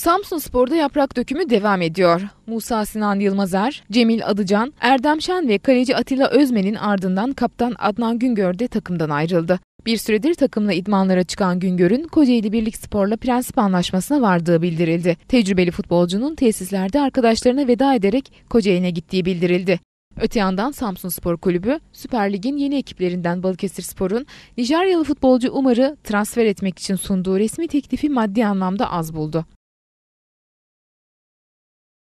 Samsun Spor'da yaprak dökümü devam ediyor. Musa Sinan Yılmazer, Cemil Adıcan, Erdem Şen ve kaleci Atilla Özmen'in ardından kaptan Adnan Güngör de takımdan ayrıldı. Bir süredir takımla idmanlara çıkan Güngör'ün Kocaeli Birlik Spor'la prensip anlaşmasına vardığı bildirildi. Tecrübeli futbolcunun tesislerde arkadaşlarına veda ederek Kocaeli'ne gittiği bildirildi. Öte yandan Samsun Spor Kulübü Süper Lig'in yeni ekiplerinden Balıkesir Spor'un Nijeryalı futbolcu Umar'ı transfer etmek için sunduğu resmi teklifi maddi anlamda az buldu.